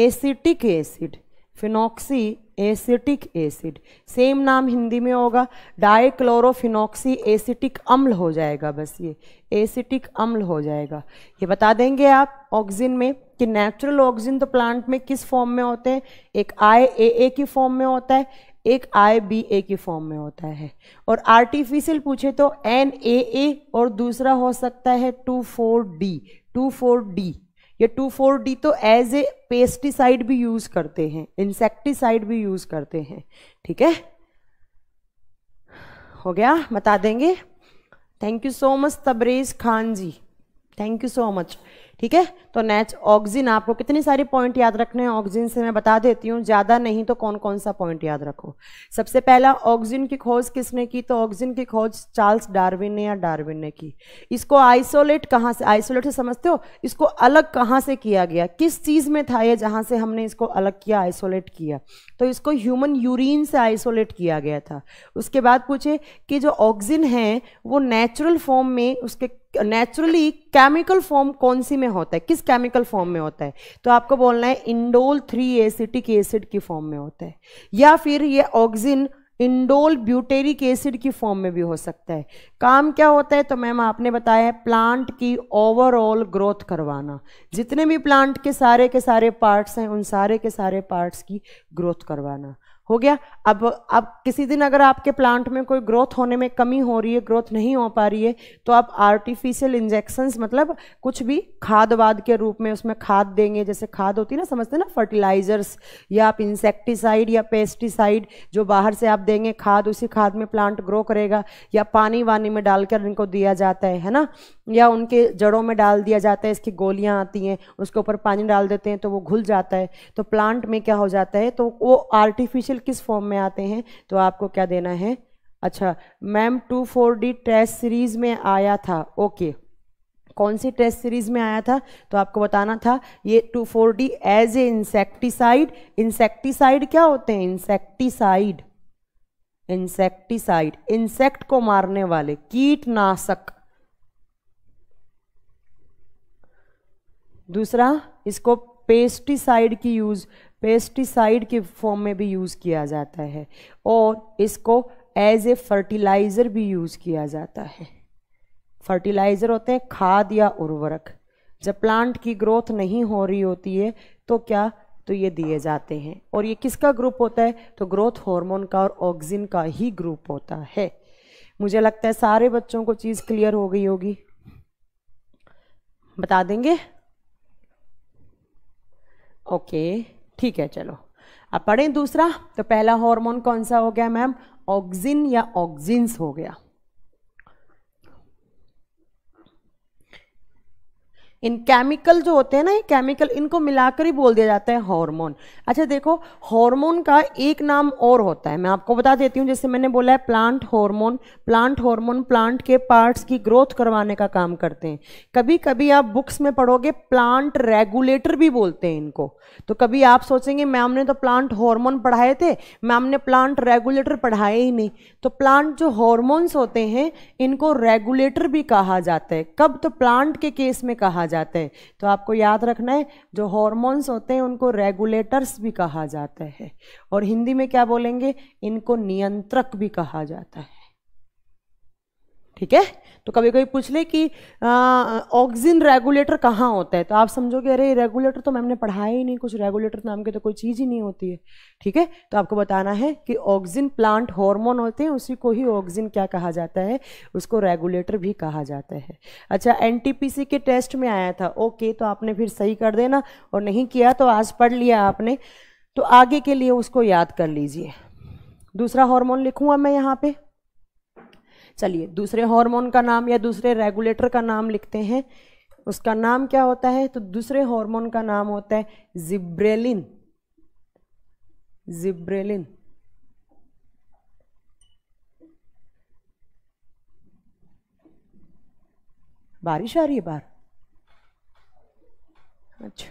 acetic acid phenoxy acetic acid same नाम हिंदी में होगा डाइक्लोरोफिनॉक्सी एसिटिक अम्ल हो जाएगा बस ये एसिटिक अम्ल हो जाएगा ये बता देंगे आप ऑक्सीजन में कि नेचुरल ऑक्सीजन तो प्लांट में किस फॉर्म में होते हैं एक आई ए ए की फॉर्म में होता है एक आई बी ए की फॉर्म में होता है और आर्टिफिशियल पूछे तो एन ए ए और दूसरा हो सकता है two four D two four D ये टू फोर डी तो एज ए पेस्टिसाइड भी यूज करते हैं इंसेक्टिसाइड भी यूज करते हैं ठीक है हो गया बता देंगे thank you so much Tabrez Khan ji thank you so much ठीक है तो नेच ऑक्सिन आपको कितनी सारी पॉइंट याद रखने हैं ऑक्सिन से मैं बता देती हूँ ज़्यादा नहीं तो कौन कौन सा पॉइंट याद रखो सबसे पहला ऑक्सिन की खोज किसने की तो ऑक्सिन की खोज चार्ल्स डार्विन ने या डार्विन ने की इसको आइसोलेट कहाँ से आइसोलेट से समझते हो इसको अलग कहाँ से किया गया किस चीज़ में था ये जहाँ से हमने इसको अलग किया आइसोलेट किया तो इसको ह्यूमन यूरिन से आइसोलेट किया गया था उसके बाद पूछे कि जो ऑक्सिन है वो नेचुरल फॉर्म में उसके नेचुरली केमिकल फॉर्म कौन सी में होता है किस केमिकल फॉर्म में होता है तो आपको बोलना है इंडोल थ्री एसिटिक एसिड की फॉर्म में होता है या फिर ये ऑक्सिन इंडोल ब्यूटेरिक एसिड की फॉर्म में भी हो सकता है काम क्या होता है तो मैम आपने बताया है प्लांट की ओवरऑल ग्रोथ करवाना जितने भी प्लांट के सारे के सारे पार्ट्स हैं उन सारे के सारे पार्ट्स की ग्रोथ करवाना हो गया अब अब किसी दिन अगर आपके प्लांट में कोई ग्रोथ होने में कमी हो रही है ग्रोथ नहीं हो पा रही है तो आप आर्टिफिशियल इंजेक्शंस मतलब कुछ भी खाद वाद के रूप में उसमें खाद देंगे जैसे खाद होती है ना समझते ना फर्टिलाइजर्स या आप इंसेक्टिसाइड या पेस्टिसाइड जो बाहर से आप देंगे खाद उसी खाद में प्लांट ग्रो करेगा या पानी वानी में डालकर इनको दिया जाता है है ना या उनके जड़ों में डाल दिया जाता है इसकी गोलियाँ आती हैं उसके ऊपर पानी डाल देते हैं तो वो घुल जाता है तो प्लांट में क्या हो जाता है तो वो आर्टिफिशियल डिफरेंशियल किस फॉर्म में आते हैं तो आपको क्या देना है अच्छा ma'am two four D test series में आया था ओके कौन सी टेस्ट सीरीज में आया था तो आपको बताना था ये two four D as a insecticide insecticide क्या होते हैं इंसेक्टिसाइड इंसेक्टिसाइड इंसेक्ट को मारने वाले कीटनाशक दूसरा इसको पेस्टिसाइड की यूज पेस्टिसाइड के फॉर्म में भी यूज़ किया जाता है और इसको एज ए फर्टिलाइज़र भी यूज़ किया जाता है फर्टिलाइज़र होते हैं खाद या उर्वरक जब प्लांट की ग्रोथ नहीं हो रही होती है तो क्या तो ये दिए जाते हैं और ये किसका ग्रुप होता है तो ग्रोथ हार्मोन का और ऑक्सिन का ही ग्रुप होता है मुझे लगता है सारे बच्चों को चीज़ क्लियर हो गई होगी बता देंगे ओके okay. ठीक है चलो अब पढ़ें दूसरा तो पहला हार्मोन कौन सा हो गया मैम ऑक्सिन या ऑक्सिन्स हो गया इन केमिकल जो होते हैं ना ये केमिकल इनको मिलाकर ही बोल दिया जाता है हार्मोन अच्छा देखो हार्मोन का एक नाम और होता है मैं आपको बता देती हूँ जैसे मैंने बोला है plant hormone plant hormone plant के पार्ट्स की ग्रोथ करवाने का काम करते हैं कभी कभी आप बुक्स में पढ़ोगे प्लांट रेगुलेटर भी बोलते हैं इनको तो कभी आप सोचेंगे मैम ने तो प्लांट हॉर्मोन पढ़ाए थे मैम ने प्लांट रेगुलेटर पढ़ाए ही नहीं तो प्लांट जो हॉर्मोन्स होते हैं इनको रेगुलेटर भी कहा जाता है कब तो प्लांट के केस में कहा जाते हैं तो आपको याद रखना है जो हॉर्मोन्स होते हैं उनको रेगुलेटर्स भी कहा जाता है और हिंदी में क्या बोलेंगे इनको नियंत्रक भी कहा जाता है ठीक है तो कभी कभी पूछ ले कि ऑक्सीजन रेगुलेटर कहाँ होता है तो आप समझोगे अरे रेगुलेटर तो मैम ने पढ़ाया ही नहीं कुछ रेगुलेटर नाम की तो कोई चीज़ ही नहीं होती है ठीक है तो आपको बताना है कि ऑक्सीजन प्लांट हार्मोन होते हैं उसी को ही ऑक्सीजन क्या कहा जाता है उसको रेगुलेटर भी कहा जाता है अच्छा एन के टेस्ट में आया था ओके तो आपने फिर सही कर देना और नहीं किया तो आज पढ़ लिया आपने तो आगे के लिए उसको याद कर लीजिए दूसरा हॉर्मोन लिखूँगा मैं यहाँ पर चलिए दूसरे हार्मोन का नाम या दूसरे रेगुलेटर का नाम लिखते हैं उसका नाम क्या होता है तो दूसरे हार्मोन का नाम होता है जिब्रेलिन जिब्रेलिन बारिश आ रही है बार अच्छा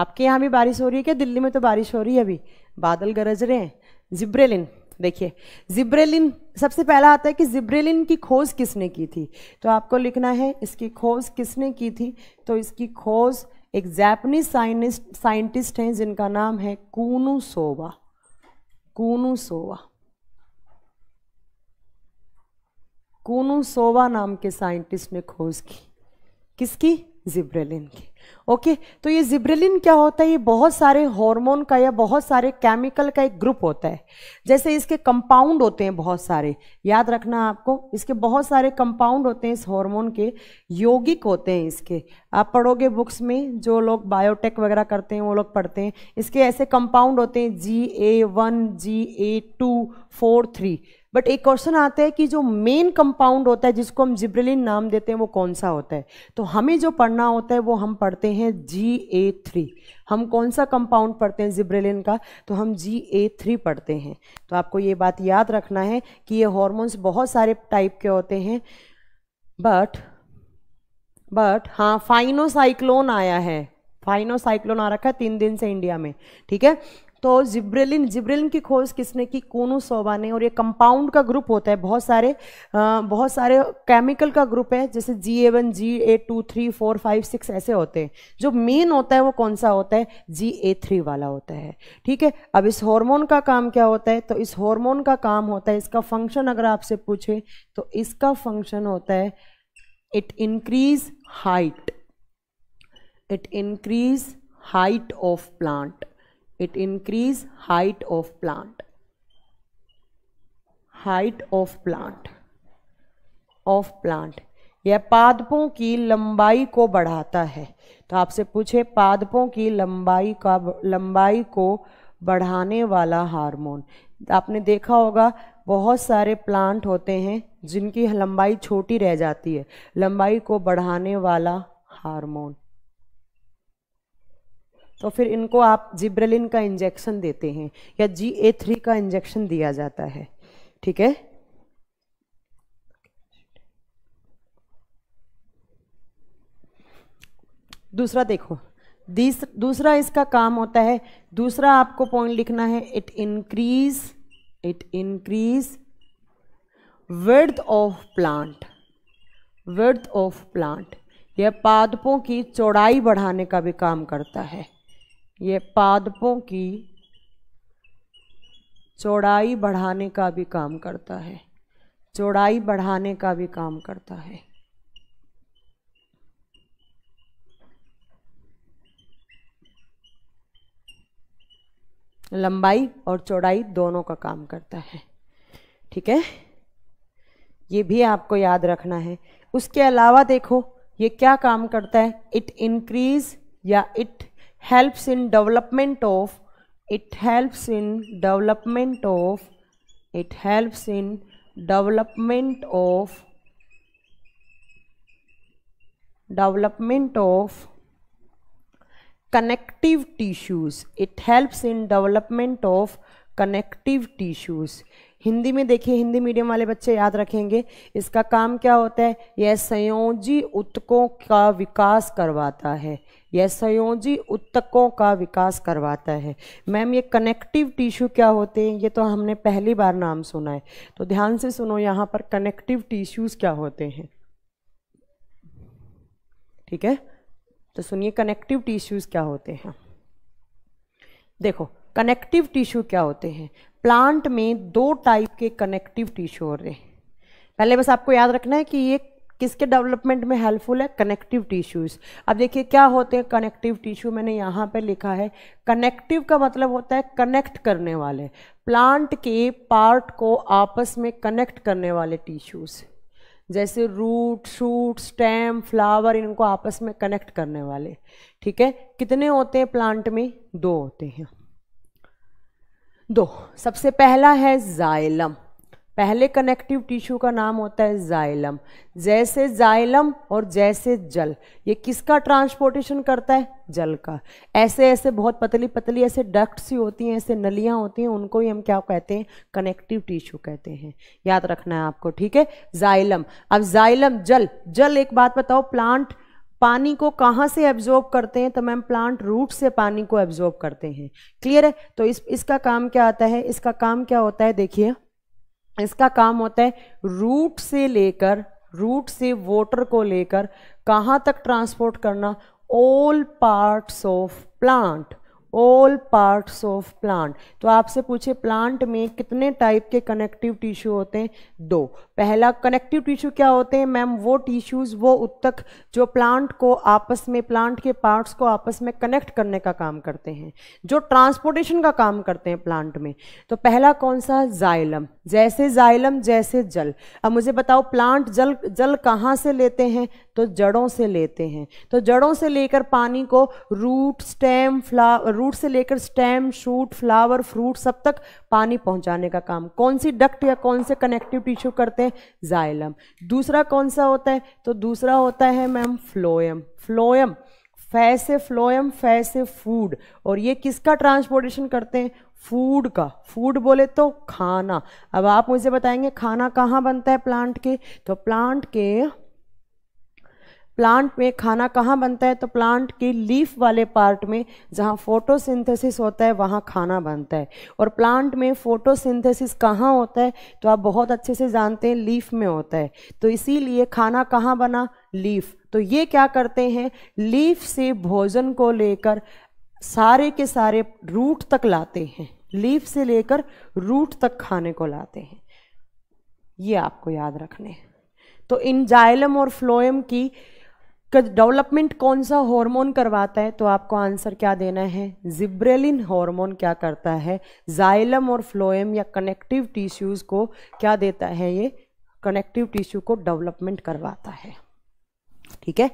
आपके यहाँ भी बारिश हो रही है क्या दिल्ली में तो बारिश हो रही है अभी बादल गरज रहे हैं जिब्रेलिन देखिए जिब्रेलिन सबसे पहला आता है कि जिब्रेलिन की खोज किसने की थी तो आपको लिखना है इसकी खोज किसने की थी तो इसकी खोज एक जैपनीज साइनिस्ट साइंटिस्ट हैं जिनका नाम है कूनू सोवा कूनू सोवा कूनू सोवा नाम के साइंटिस्ट ने खोज की किसकी जिब्रेलिन की ओके तो ये जिब्रेलिन क्या होता है ये बहुत सारे हार्मोन का या बहुत सारे केमिकल का एक ग्रुप होता है जैसे इसके कंपाउंड होते हैं बहुत सारे याद रखना आपको इसके बहुत सारे कंपाउंड होते हैं इस हार्मोन के यौगिक होते हैं इसके आप पढ़ोगे बुक्स में जो लोग बायोटेक वगैरह करते हैं वो लोग पढ़ते हैं इसके ऐसे कंपाउंड होते हैं G A one G A two four three but एक क्वेश्चन आता है कि जो मेन कंपाउंड होता है जिसको हम जिब्रेलिन नाम देते हैं वो कौन सा होता है तो हमें जो पढ़ना होता है वो हम पढ़ते हैं जी ए थ्री हम कौन सा कंपाउंड पढ़ते हैं जिब्रेलिन का तो हम जी ए थ्री पढ़ते हैं तो आपको ये बात याद रखना है कि ये हॉर्मोन्स बहुत सारे टाइप के होते हैं बट बट हाँ फाइनोसाइक्लोन आया है फाइनोसाइक्लोन आ रखा है तीन दिन से इंडिया में ठीक है तो जिब्रेलिन जिब्रेलिन की खोज किसने की सोबा ने और ये कंपाउंड का ग्रुप होता है बहुत सारे आ, बहुत सारे केमिकल का ग्रुप है जैसे G A one G A two three four five six ऐसे होते हैं जो मेन होता है वो कौन सा होता है जी ए थ्री वाला होता है ठीक है अब इस हार्मोन का काम क्या होता है तो इस हार्मोन का काम होता है इसका फंक्शन अगर आपसे पूछे तो इसका फंक्शन होता है it increase height it increase height of plant it increase height of plant height of plant of plant यह पादपों की लंबाई को बढ़ाता है तो आपसे पूछे पादपों की लंबाई का लंबाई को बढ़ाने वाला हार्मोन आपने देखा होगा बहुत सारे प्लांट होते हैं जिनकी लंबाई छोटी रह जाती है लंबाई को बढ़ाने वाला हार्मोन तो फिर इनको आप जिब्रेलिन का इंजेक्शन देते हैं या जी ए थ्री का इंजेक्शन दिया जाता है ठीक है दूसरा देखो दूसरा इसका काम होता है दूसरा आपको पॉइंट लिखना है it increase it increase worth of plant worth of plant यह पादपों की चौड़ाई बढ़ाने का भी काम करता है ये पादपों की चौड़ाई बढ़ाने का भी काम करता है चौड़ाई बढ़ाने का भी काम करता है लंबाई और चौड़ाई दोनों का काम करता है ठीक है ये भी आपको याद रखना है उसके अलावा देखो ये क्या काम करता है इट इंक्रीज या it helps in development of it helps in development of it helps in development of development of connective tissues it helps in development of connective tissues Hindi में देखिए हिंदी मीडियम वाले बच्चे याद रखेंगे इसका काम क्या होता है यह संयोजी उत्कों का विकास करवाता है यह संयोजी उत्तकों का विकास करवाता है मैम ये कनेक्टिव टिश्यू क्या होते हैं ये तो हमने पहली बार नाम सुना है तो ध्यान से सुनो यहाँ पर कनेक्टिव टिश्यूज़ क्या होते हैं ठीक है तो सुनिए कनेक्टिव टिश्यूज़ क्या होते हैं देखो कनेक्टिव टिश्यू क्या होते हैं प्लांट में दो टाइप के कनेक्टिव टिश्यू रहे हैं पहले बस आपको याद रखना है कि ये किसके डेवलपमेंट में हेल्पफुल है कनेक्टिव टिश्यूज़ अब देखिए क्या होते हैं कनेक्टिव टिश्यू मैंने यहाँ पे लिखा है कनेक्टिव का मतलब होता है कनेक्ट करने वाले प्लांट के पार्ट को आपस में कनेक्ट करने वाले टिश्यूज़ जैसे रूट शूट स्टेम फ्लावर इनको आपस में कनेक्ट करने वाले ठीक है कितने होते हैं प्लांट में दो होते हैं दो सबसे पहला है जाइलम पहले कनेक्टिव टिश्यू का नाम होता है जाइलम जैसे जाइलम और जैसे जल ये किसका ट्रांसपोर्टेशन करता है जल का ऐसे ऐसे बहुत पतली पतली ऐसे डक्ट्स ही होती हैं ऐसे नलियाँ होती हैं उनको ही हम क्या कहते हैं कनेक्टिव टिश्यू कहते हैं याद रखना है आपको ठीक है जाइलम अब जाइलम जल जल एक बात बताओ प्लांट पानी को कहाँ से एब्जॉर्ब करते हैं तो मैम प्लांट रूट से पानी को एब्जॉर्ब करते हैं क्लियर है तो इस इसका काम क्या आता है इसका काम क्या होता है देखिए इसका काम होता है रूट से लेकर रूट से वोटर को लेकर कहाँ तक ट्रांसपोर्ट करना all parts of plant all parts of plant तो आपसे पूछे प्लांट में कितने टाइप के कनेक्टिव टिश्यू होते हैं दो पहला कनेक्टिव टिश्यू क्या होते हैं मैम वो टिश्यूज़ वो उत्तक जो प्लांट को आपस में प्लांट के पार्ट्स को आपस में कनेक्ट करने का काम करते हैं जो ट्रांसपोर्टेशन का काम करते हैं प्लांट में तो पहला कौन सा जाइलम जैसे जाइलम जैसे जल अब मुझे बताओ प्लांट जल जल कहाँ से लेते हैं तो जड़ों से लेते हैं तो जड़ों से लेकर पानी को रूट स्टेम फ्लावर रूट से लेकर स्टेम शूट फ्लावर फ्रूट सब तक पानी पहुंचाने का काम कौन सी डक्ट या कौन से कनेक्टिव टिश्यू करते हैं जाइलम दूसरा कौन सा होता है तो दूसरा होता है मैम फ्लोएम फ्लोएम फैसे फ्लोएम फैसे फूड और ये किसका ट्रांसपोर्टेशन करते हैं फूड का फूड बोले तो खाना अब आप मुझे बताएंगे खाना कहाँ बनता है प्लांट के तो प्लांट के प्लांट में खाना कहाँ बनता है तो प्लांट की लीफ वाले पार्ट में जहाँ फोटोसिंथेसिस होता है वहाँ खाना बनता है और प्लांट में फोटोसिंथेसिस कहाँ होता है तो आप बहुत अच्छे से जानते हैं लीफ में होता है तो इसीलिए खाना कहाँ बना लीफ तो ये क्या करते हैं लीफ से भोजन को लेकर सारे के सारे रूट तक लाते हैं लीफ से लेकर रूट तक खाने को लाते हैं ये आपको याद रखने तो इन जाइलम और फ्लोएम की डेवलपमेंट कौन सा हार्मोन करवाता है तो आपको आंसर क्या देना है जिब्रेलिन हार्मोन क्या करता है जाइलम और फ्लोएम या कनेक्टिव टिश्यूज़ को क्या देता है ये कनेक्टिव टिश्यू को डेवलपमेंट करवाता है ठीक है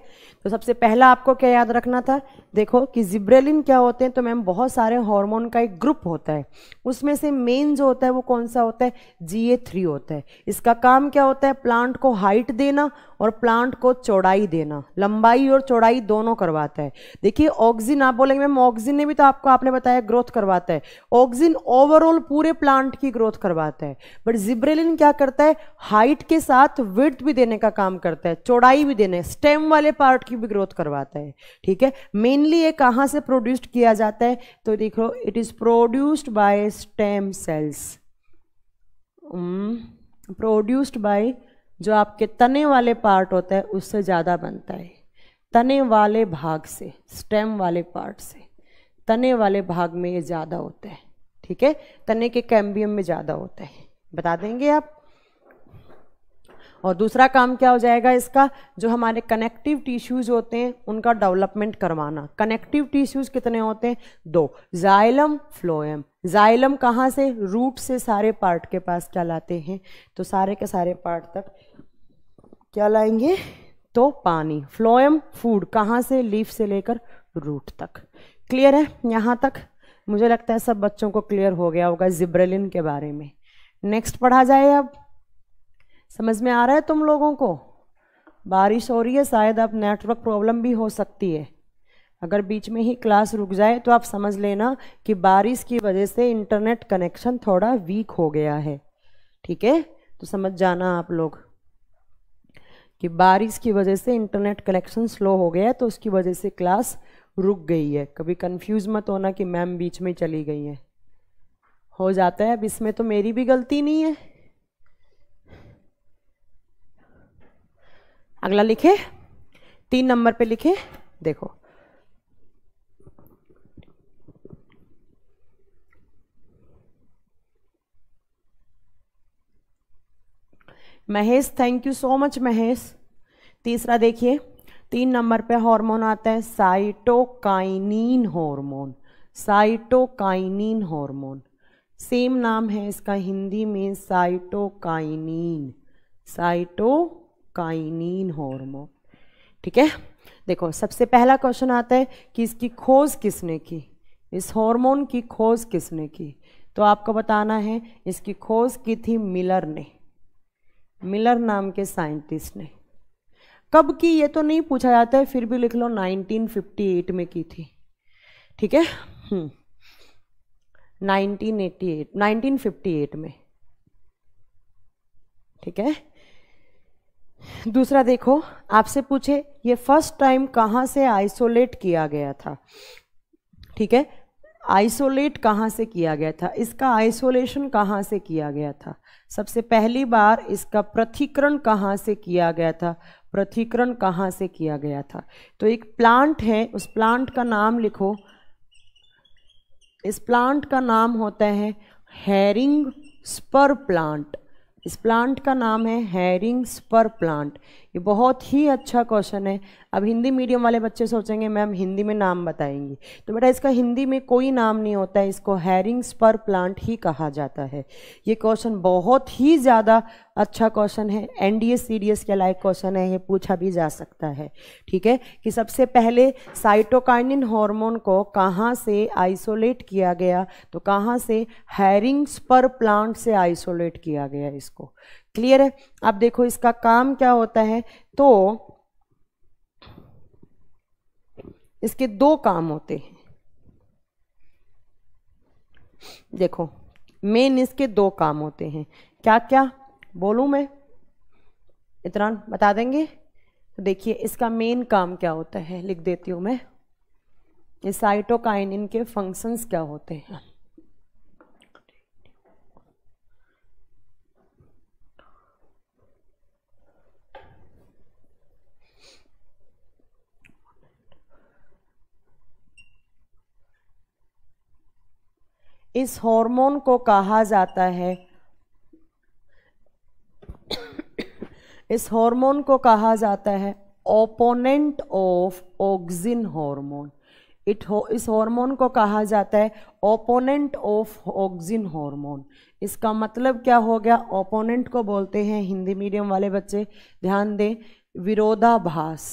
तो सबसे पहला आपको क्या याद रखना था देखो कि जिब्रेलिन क्या होते हैं तो मैम बहुत सारे हार्मोन का एक ग्रुप होता है उसमें से मेन जो होता है वो कौन सा होता है जी ए थ्री होता है इसका काम क्या होता है प्लांट को हाइट देना और प्लांट को चौड़ाई देना लंबाई और चौड़ाई दोनों करवाता है देखिए ऑक्सीजन आप बोलेंगे मैम ऑक्सीजन ने भी तो आपको आपने बताया ग्रोथ करवाता है ऑक्सीजन ओवरऑल पूरे प्लांट की ग्रोथ करवाता है बट जिब्रेलिन क्या करता है हाइट के साथ विथ भी देने का काम करता है चौड़ाई भी देने स्टेम वाले पार्ट की भी ग्रोथ करवाता है ठीक है मेनली ये कहाँ से प्रोड्यूस्ड किया जाता है तो देखो it is produced by stem cells produced by जो आपके तने वाले पार्ट होता है उससे ज़्यादा बनता है तने वाले भाग से स्टेम वाले पार्ट से तने वाले भाग में ये ज़्यादा होता है ठीक है तने के कैम्बियम में ज़्यादा होता है बता देंगे आप और दूसरा काम क्या हो जाएगा इसका जो हमारे कनेक्टिव टिश्यूज़ होते हैं उनका डेवलपमेंट करवाना कनेक्टिव टिश्यूज़ कितने होते हैं दो जाइलम फ्लोएम जाइलम कहाँ से रूट से सारे पार्ट के पास क्या लाते हैं तो सारे के सारे पार्ट तक क्या लाएंगे तो पानी फ्लोएम फूड कहाँ से लीफ से लेकर रूट तक क्लियर है यहाँ तक मुझे लगता है सब बच्चों को क्लियर हो गया होगा जिब्रेलिन के बारे में नेक्स्ट पढ़ा जाए अब समझ में आ रहा है तुम लोगों को बारिश हो रही है शायद अब नेटवर्क प्रॉब्लम भी हो सकती है अगर बीच में ही क्लास रुक जाए तो आप समझ लेना कि बारिश की वजह से इंटरनेट कनेक्शन थोड़ा वीक हो गया है ठीक है तो समझ जाना आप लोग कि बारिश की वजह से इंटरनेट कनेक्शन स्लो हो गया है तो उसकी वजह से क्लास रुक गई है कभी कंफ्यूज मत होना कि मैम बीच में चली गई है हो जाता है अब इसमें तो मेरी भी गलती नहीं है अगला लिखे तीन नंबर पे लिखे देखो Mahesh thank you so much Mahesh तीसरा देखिए तीन नंबर पे हार्मोन आता है cytokinin hormone cytokinin hormone same नाम है इसका हिंदी में साइटोकाइनिन साइटोकाइनिन हार्मोन ठीक है देखो सबसे पहला क्वेश्चन आता है कि इसकी खोज किसने की इस हार्मोन की खोज किसने की तो आपको बताना है इसकी खोज की थी मिलर ने मिलर नाम के साइंटिस्ट ने कब की ये तो नहीं पूछा जाता है फिर भी लिख लो 1958 में की थी ठीक है 1988 हम्म। 1958 में ठीक है दूसरा देखो आपसे पूछे ये फर्स्ट टाइम कहाँ से आइसोलेट किया गया था ठीक है आइसोलेट कहाँ से किया गया था इसका आइसोलेशन कहाँ से किया गया था सबसे पहली बार इसका प्रथिकरण कहाँ से किया गया था प्रथिकरण कहाँ से किया गया था तो एक प्लांट है उस प्लांट का नाम लिखो इस प्लांट का नाम होता है हेरिंग स्पर प्लांट इस प्लांट का नाम है हेरिंग स्पर प्लांट ये बहुत ही अच्छा क्वेश्चन है अब हिंदी मीडियम वाले बच्चे सोचेंगे मैम हिंदी में नाम बताएंगी तो बेटा इसका हिंदी में कोई नाम नहीं होता है इसको हैरिंग्स पर प्लांट ही कहा जाता है ये क्वेश्चन बहुत ही ज़्यादा अच्छा क्वेश्चन है N D S C D S के लायक क्वेश्चन है ये पूछा भी जा सकता है ठीक है कि सबसे पहले साइटोकाइनिन हॉर्मोन को कहाँ से आइसोलेट किया गया तो कहाँ से हैरिंग्स पर प्लांट से आइसोलेट किया गया इसको क्लियर है अब देखो इसका काम क्या होता है तो इसके दो काम होते हैं देखो मेन इसके दो काम होते हैं क्या क्या बोलू मैं इतना बता देंगे तो देखिए इसका मेन काम क्या होता है लिख देती हूं मैं ये साइटोकाइन इनके फंक्शंस क्या होते हैं इस हार्मोन को कहा जाता है इस हार्मोन को कहा जाता है opponent of auxin hormone it हो इस हार्मोन को कहा जाता है ओपोनेंट ऑफ ऑक्सिन हार्मोन इसका मतलब क्या हो गया ओपोनेंट को बोलते हैं हिंदी मीडियम वाले बच्चे ध्यान दें विरोधाभास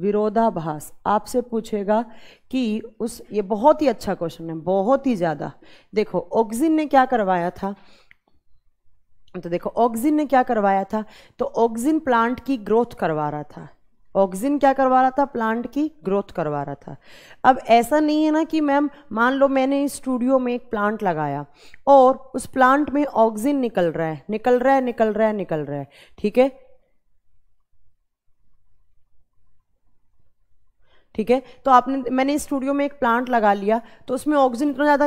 विरोधाभास आपसे पूछेगा कि उस ये बहुत ही अच्छा क्वेश्चन है बहुत ही ज़्यादा देखो ऑक्सीजन ने क्या करवाया था तो देखो ऑक्सीजन ने क्या करवाया था तो ऑक्सीजन प्लांट की ग्रोथ करवा रहा था ऑक्सीजन क्या करवा रहा था प्लांट की ग्रोथ करवा रहा था अब ऐसा नहीं है ना कि मैम मान लो मैंने इस स्टूडियो में एक प्लांट लगाया और उस प्लांट में ऑक्सीजन निकल रहा है निकल रहा है निकल रहा है निकल रहा है ठीक है ठीक है तो आपने मैंने स्टूडियो में एक प्लांट लगा लिया तो उसमें ऑक्सीजन इतना ज़्यादा